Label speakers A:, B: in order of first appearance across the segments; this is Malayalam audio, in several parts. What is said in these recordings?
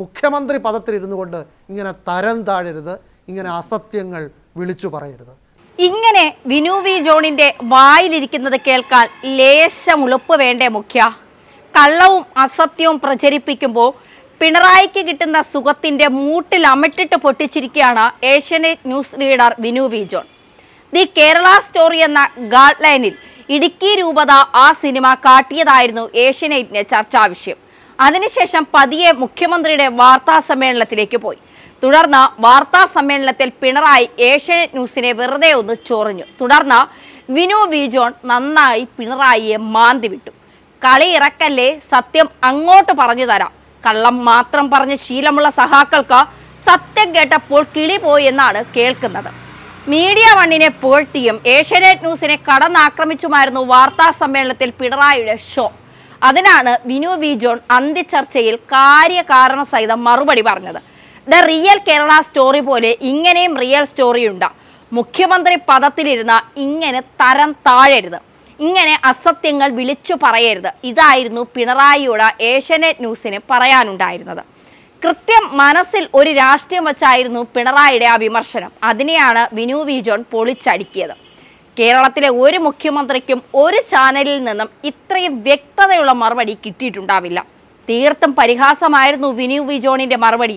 A: മുഖ്യമന്ത്രി പദത്തിലിരുന്നു കൊണ്ട് ഇങ്ങനെ തരം താഴരുത് ഇങ്ങനെ അസത്യങ്ങൾ വിളിച്ചു പറയരുത്
B: ഇങ്ങനെ വിനു വി ജോണിന്റെ വായിലിരിക്കുന്നത് കേൾക്കാൻ ലേശം ഉളുപ്പ് വേണ്ടേ മുഖ്യ കള്ളവും അസത്യവും പ്രചരിപ്പിക്കുമ്പോൾ പിണറായിക്ക് കിട്ടുന്ന സുഖത്തിന്റെ മൂട്ടിൽ അമിട്ടിട്ട് പൊട്ടിച്ചിരിക്കുകയാണ് Asianet news reader Vinu V John the Kerala story എന്ന ഗാഡ്ലൈനിൽ ലൈനിൽ ഇടുക്കി രൂപത ആ സിനിമ കാട്ടിയതായിരുന്നു ഏഷ്യനെറ്റിന്റെ ചർച്ചാ വിഷയം അതിനുശേഷം പതിയെ മുഖ്യമന്ത്രിയുടെ വാർത്താ സമ്മേളനത്തിലേക്ക് പോയി തുടർന്ന് വാർത്താ സമ്മേളനത്തിൽ പിണറായി ഏഷ്യാനെറ്റ് ന്യൂസിനെ വെറുതെ ഒന്ന് ചൊറിഞ്ഞു തുടർന്ന് വിനു വി ജോൺ നന്നായി പിണറായിയെ മാന്തി വിട്ടു കളി ഇറക്കല്ലേ സത്യം അങ്ങോട്ട് പറഞ്ഞു തരാം കള്ളം മാത്രം പറഞ്ഞ് ശീലമുള്ള സഹാക്കൾക്ക് സത്യം കേട്ടപ്പോൾ കിളി പോയി എന്നാണ് കേൾക്കുന്നത് മീഡിയ വണ്ണിനെ പുകഴ്ത്തിയും ഏഷ്യാനെറ്റ് ന്യൂസിനെ കടന്നാക്രമിച്ചുമായിരുന്നു വാർത്താ സമ്മേളനത്തിൽ പിണറായിയുടെ ഷോ അതിനാണ് വിനു വി ജോൺ അന്ത്യചർച്ചയിൽ കാര്യകാരണ സഹിതം മറുപടി പറഞ്ഞത് ദ റിയൽ കേരള സ്റ്റോറി പോലെ ഇങ്ങനെയും റിയൽ സ്റ്റോറി ഉണ്ട് മുഖ്യമന്ത്രി പദത്തിലിരുന്ന ഇങ്ങനെ തരം താഴരുത് ഇങ്ങനെ അസത്യങ്ങൾ വിളിച്ചു പറയരുത് ഇതായിരുന്നു പിണറായിയോട് ഏഷ്യാനെറ്റ് ന്യൂസിന് പറയാനുണ്ടായിരുന്നത് കൃത്യം മനസ്സിൽ ഒരു രാഷ്ട്രീയം വച്ചായിരുന്നു പിണറായിയുടെ ആ വിമർശനം അതിനെയാണ് വിനു വി ജോൺ പൊളിച്ചടുക്കിയത് കേരളത്തിലെ ഒരു മുഖ്യമന്ത്രിക്കും ഒരു ചാനലിൽ നിന്നും ഇത്രയും വ്യക്തതയുള്ള മറുപടി കിട്ടിയിട്ടുണ്ടാവില്ല തീർത്തും പരിഹാസമായിരുന്നു വിനു വിജോണിന്റെ മറുപടി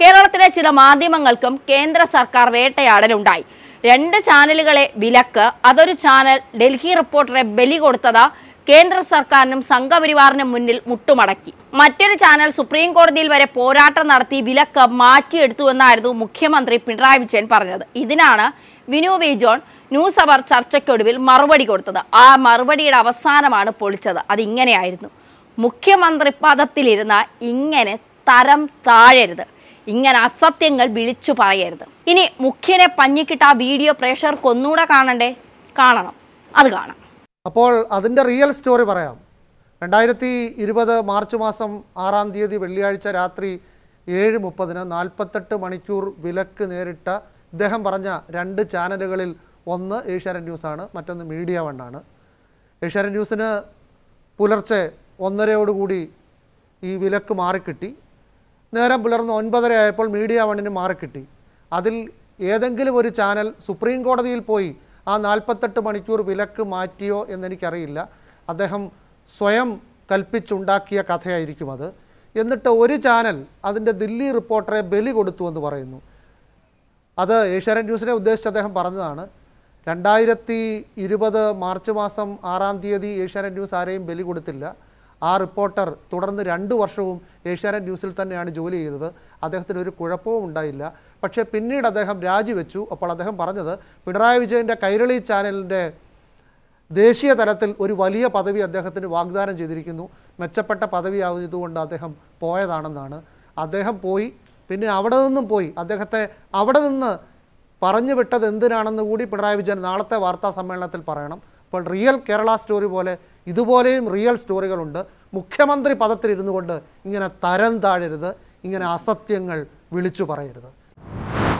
B: കേരളത്തിലെ ചില മാധ്യമങ്ങൾക്കും കേന്ദ്ര സർക്കാർ വേട്ടയാടലുണ്ടായി രണ്ട് ചാനലുകളെ വിലക്ക് അതൊരു ചാനൽ ഡൽഹി റിപ്പോർട്ടറെ ബലി കൊടുത്തത് കേന്ദ്ര സർക്കാരിനും സംഘപരിവാറിനും മുന്നിൽ മുട്ടുമടക്കി മറ്റൊരു ചാനൽ സുപ്രീം കോടതിയിൽ വരെ പോരാട്ടം നടത്തി വിലക്ക് മാറ്റിയെടുത്തുവെന്നായിരുന്നു മുഖ്യമന്ത്രി പിണറായി വിജയൻ പറഞ്ഞത് ഇതിനാണ് വിനു വി ജോൺ ന്യൂസ് അവർ ചർച്ചയ്ക്കൊടുവിൽ മറുപടി കൊടുത്തത് ആ മറുപടിയുടെ അവസാനമാണ് പൊളിച്ചത് അതിങ്ങനെയായിരുന്നു മുഖ്യമന്ത്രി പദത്തിലിരുന്ന ഇങ്ങനെ തരം താഴരുത് ഇങ്ങനെ അസത്യങ്ങൾ വിളിച്ചു പറയരുത് ഇനി മുഖ്യനെ പഞ്ഞിക്കിട്ട ആ വീഡിയോ പ്രേക്ഷകർക്ക് ഒന്നുകൂടെ കാണണ്ടേ കാണണം അത് കാണാം
A: അപ്പോൾ അതിൻ്റെ റിയൽ സ്റ്റോറി പറയാം രണ്ടായിരത്തി ഇരുപത് മാർച്ച് മാസം ആറാം തീയതി വെള്ളിയാഴ്ച രാത്രി ഏഴ് മുപ്പതിന് നാൽപ്പത്തെട്ട് മണിക്കൂർ വിലക്ക് നേരിട്ട ഇദ്ദേഹം പറഞ്ഞ രണ്ട് ചാനലുകളിൽ ഒന്ന് ഏഷ്യാനെറ്റ് ന്യൂസാണ് മറ്റൊന്ന് മീഡിയ വണ്ണാണ് ഏഷ്യാനെറ്റ് ന്യൂസിന് പുലർച്ചെ ഒന്നരയോടുകൂടി ഈ വിലക്ക് മാറിക്കിട്ടി നേരം പുലർന്ന് ഒൻപതര ആയപ്പോൾ മീഡിയ വണ്ണിന് മാറിക്കിട്ടി അതിൽ ഏതെങ്കിലും ഒരു ചാനൽ സുപ്രീം കോടതിയിൽ പോയി ആ നാൽപ്പത്തെട്ട് മണിക്കൂർ വിലക്ക് മാറ്റിയോ എന്നെനിക്കറിയില്ല അദ്ദേഹം സ്വയം കൽപ്പിച്ചുണ്ടാക്കിയ കഥയായിരിക്കും അത് എന്നിട്ട് ഒരു ചാനൽ അതിൻ്റെ ദില്ലി റിപ്പോർട്ടറെ ബലി കൊടുത്തു എന്ന് പറയുന്നു അത് ഏഷ്യാനെറ്റ് ന്യൂസിനെ ഉദ്ദേശിച്ച് അദ്ദേഹം പറഞ്ഞതാണ് രണ്ടായിരത്തി ഇരുപത് മാർച്ച് മാസം ആറാം തീയതി ഏഷ്യാനെറ്റ് ന്യൂസ് ആരെയും ബലി കൊടുത്തില്ല ആ റിപ്പോർട്ടർ തുടർന്ന് രണ്ട് വർഷവും ഏഷ്യാനെറ്റ് ന്യൂസിൽ തന്നെയാണ് ജോലി ചെയ്തത് അദ്ദേഹത്തിന് ഒരു കുഴപ്പവും ഉണ്ടായില്ല പക്ഷേ പിന്നീട് അദ്ദേഹം രാജിവെച്ചു അപ്പോൾ അദ്ദേഹം പറഞ്ഞത് പിണറായി വിജയൻ്റെ കൈരളി ചാനലിൻ്റെ ദേശീയ തലത്തിൽ ഒരു വലിയ പദവി അദ്ദേഹത്തിന് വാഗ്ദാനം ചെയ്തിരിക്കുന്നു മെച്ചപ്പെട്ട പദവിയാവുന്നതുകൊണ്ട് അദ്ദേഹം പോയതാണെന്നാണ് അദ്ദേഹം പോയി പിന്നെ അവിടെ നിന്നും പോയി അദ്ദേഹത്തെ അവിടെ നിന്ന് പറഞ്ഞു വിട്ടത് എന്തിനാണെന്ന് കൂടി പിണറായി വിജയൻ നാളത്തെ വാർത്താ സമ്മേളനത്തിൽ പറയണം അപ്പോൾ റിയൽ കേരള സ്റ്റോറി പോലെ ഇതുപോലെയും റിയൽ സ്റ്റോറികളുണ്ട് മുഖ്യമന്ത്രി പദത്തിലിരുന്നു കൊണ്ട് ഇങ്ങനെ തരം താഴരുത് ഇങ്ങനെ അസത്യങ്ങൾ വിളിച്ചു പറയരുത്